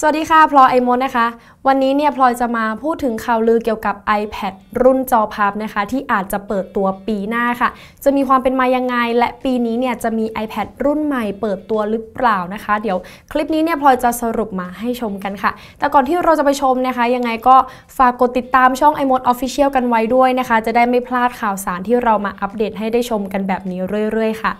สวัสดีค่ะพลอยไอมดนะคะ วันนี้เนี่ยพลอยจะมาพูดถึงข่าวลือเกี่ยวกับ iPad รุ่นจอพับนะคะ ที่อาจจะเปิดตัวปีหน้าค่ะ จะมีความเป็นมายังไง และปีนี้เนี่ยจะมี iPad รุ่นใหม่เปิดตัวหรือเปล่านะคะ เดี๋ยวคลิปนี้เนี่ยพลอยจะสรุปมาให้ชมกันค่ะ แต่ก่อนที่เราจะไปชมนะคะ ยังไงก็ฝากกดติดตามช่อง iMod Official กันไว้ด้วยนะคะ จะได้ไม่พลาดข่าวสารที่เรามาอัปเดตให้ได้ชมกันแบบนี้เรื่อยๆค่ะ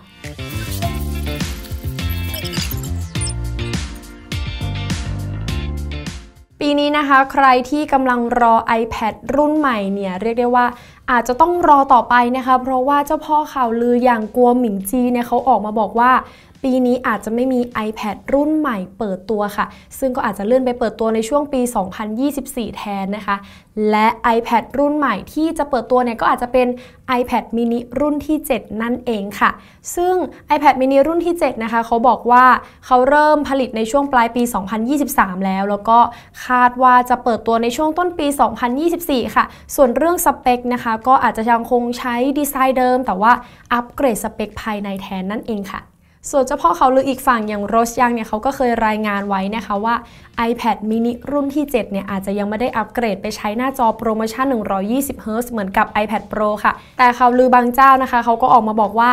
ีนี้นะคะใครที่กำลังรอ iPad รุ่นใหม่เนี่ยเรียกได้ว่าอาจจะต้องรอต่อไปนะคะ เพราะว่าเจ้าพ่อข่าวลืออย่างกัวหมิงจีเนี่ยเขาออกมาบอกว่า ปีนี้อาจจะไม่มี iPad รุ่นใหม่เปิดตัวค่ะ ซึ่งก็อาจจะเลื่อนไปเปิดตัวในช่วงปี 2024 แทนนะคะ และ iPad รุ่นใหม่ที่จะเปิดตัวเนี่ยก็อาจจะเป็น iPad mini รุ่นที่ 7 นั่นเองค่ะ ซึ่ง iPad mini รุ่นที่ 7 นะคะเขาบอกว่าเขาเริ่มผลิตในช่วงปลายปี 2023 แล้ว แล้วก็คาดว่าจะเปิดตัวในช่วงต้นปี 2024 ค่ะ ส่วนเรื่องสเปคนะคะก็อาจจะยังคงใช้ดีไซน์เดิมแต่ว่าอัปเกรดสเปคภายในแทนนั่นเองค่ะส่วนเฉพาะเขาหรืออีกฝั่งอย่างโรสยังเนี่ยเขาก็เคยรายงานไว้นะคะว่า iPad mini รุ่นที่7เนี่ยอาจจะยังไม่ได้อัปเกรดไปใช้หน้าจอโปรโมชั่น120 Hz เหมือนกับ iPad Pro ค่ะ แต่เขาลือบางเจ้านะคะเขาก็ออกมาบอกว่า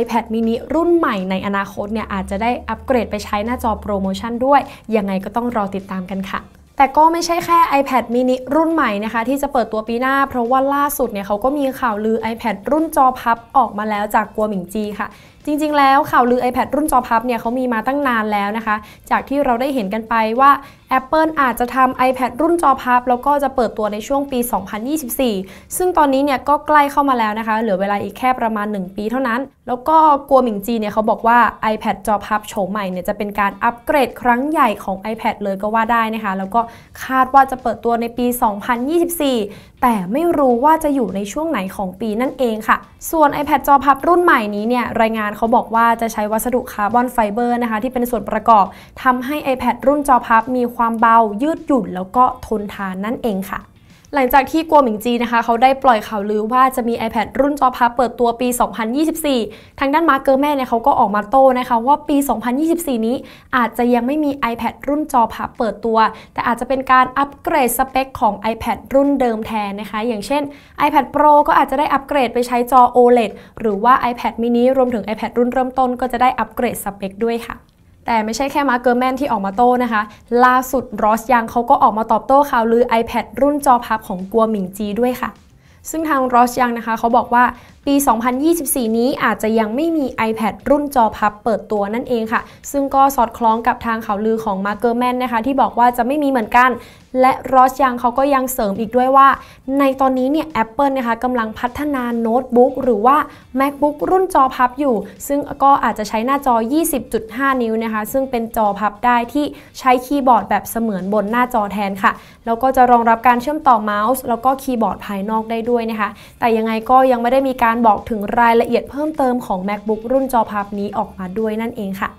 iPad mini รุ่นใหม่ในอนาคตเนี่ยอาจจะได้อัปเกรดไปใช้หน้าจอโปรโมชั่นด้วยยังไงก็ต้องรอติดตามกันค่ะแต่ก็ไม่ใช่แค่ iPad mini รุ่นใหม่นะคะที่จะเปิดตัวปีหน้า เพราะว่าล่าสุดเนี่ยเขาก็มีข่าวลือ iPad รุ่นจอพับออกมาแล้วจากกัวหมิงจีค่ะจริงๆ แล้วข่าวลือ iPad รุ่นจอพับเนี่ยเขามีมาตั้งนานแล้วนะคะ จากที่เราได้เห็นกันไปว่า Apple อาจจะทำ iPad รุ่นจอพับ แล้วก็จะเปิดตัวในช่วงปี 2024 ซึ่งตอนนี้เนี่ยก็ใกล้เข้ามาแล้วนะคะเหลือเวลาอีกแค่ประมาณ 1 ปีเท่านั้น แล้วก็กัวหมิงจีเนี่ยเขาบอกว่า iPad จอพับโฉมใหม่เนี่ยจะเป็นการอัปเกรดครั้งใหญ่ของ iPad เลยก็ว่าได้นะคะ แล้วก็คาดว่าจะเปิดตัวในปี 2024 แต่ไม่รู้ว่าจะอยู่ในช่วงไหนของปีนั่นเองค่ะส่วน iPad จอพับรุ่นใหม่นี้เนี่ยรายงานานเขาบอกว่าจะใช้วัสดุคาร์บอนไฟเบอร์นะคะที่เป็นส่วนประกอบทำให้ iPad รุ่นจอพับมีความเบายืดหยุ่นแล้วก็ทนทานนั่นเองค่ะหลังจากที่กัวหมิงจีนะคะ เขาได้ปล่อยข่าวลือว่าจะมี iPad รุ่นจอพับเปิดตัวปี 2024 ทางด้านมาร์เกอร์แม่เนี่ยเขาก็ออกมาโต้นะคะว่าปี 2024 นี้อาจจะยังไม่มี iPad รุ่นจอพับเปิดตัว แต่อาจจะเป็นการอัปเกรดสเปคของ iPad รุ่นเดิมแทนนะคะ อย่างเช่น iPad Pro ก็อาจจะได้อัปเกรดไปใช้จอ OLED หรือว่า iPad mini รวมถึง iPad รุ่นเริ่มต้นก็จะได้อัปเกรดสเปค ด้วยค่ะแต่ไม่ใช่แค่มาเกอร์แมนที่ออกมาโต้นะคะ ล่าสุดรอสยังเขาก็ออกมาตอบโต้ข่าวลือ iPad รุ่นจอพับของกัวหมิงจีด้วยค่ะซึ่งทางรอสยังนะคะเขาบอกว่าปี 2024 นี้อาจจะยังไม่มี iPad รุ่นจอพับเปิดตัวนั่นเองค่ะ ซึ่งก็สอดคล้องกับทางข่าวลือของมาเกอร์แมนนะคะที่บอกว่าจะไม่มีเหมือนกัน และรอสยังเขาก็ยังเสริมอีกด้วยว่า ในตอนนี้เนี่ย Apple นะคะกำลังพัฒนาโน้ตบุ๊กหรือว่า MacBook รุ่นจอพับอยู่ ซึ่งก็อาจจะใช้หน้าจอ 20.5 นิ้วนะคะ ซึ่งเป็นจอพับได้ที่ใช้คีย์บอร์ดแบบเสมือนบนหน้าจอแทนค่ะแล้วก็จะรองรับการเชื่อมต่อเมาส์ แล้วก็คีย์บอร์ดภายนอกได้ด้วยด้วยนะคะแต่ยังไงก็ยังไม่ได้มีการบอกถึงรายละเอียดเพิ่มเติมของ MacBook รุ่นจอพับนี้ออกมาด้วยนั่นเองค่ะ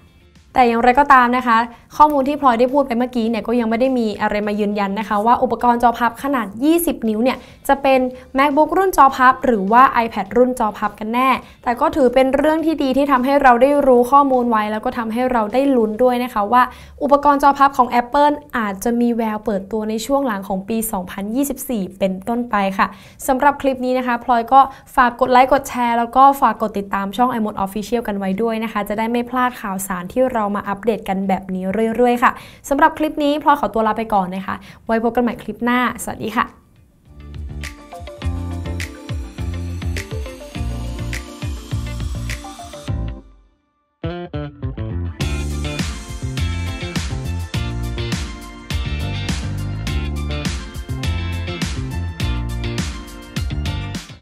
แต่อย่างไรก็ตามนะคะ ข้อมูลที่พลอยได้พูดไปเมื่อกี้เนี่ยก็ยังไม่ได้มีอะไรมายืนยันนะคะว่าอุปกรณ์จอพับขนาด 20 นิ้วเนี่ยจะเป็น macbook รุ่นจอพับหรือว่า ipad รุ่นจอพับกันแน่ แต่ก็ถือเป็นเรื่องที่ดีที่ทำให้เราได้รู้ข้อมูลไว้ แล้วก็ทำให้เราได้ลุ้นด้วยนะคะ ว่าอุปกรณ์จอพับของ Apple อาจจะมีแววเปิดตัวในช่วงหลังของปี 2024 เป็นต้นไปค่ะสำหรับคลิปนี้นะคะ พลอยก็ฝากกดไลค์กดแชร์ แล้วก็ฝากกดติดตามช่อง i m o d อ Official กันไว้ด้วยนะคะจะได้ไม่พลาดข่าวสารที่เราเรามาอัปเดตกันแบบนี้เรื่อยๆค่ะสำหรับคลิปนี้พลอยขอตัวลาไปก่อนนะคะไว้พบกันใหม่คลิปหน้าสวัสดีค่ะ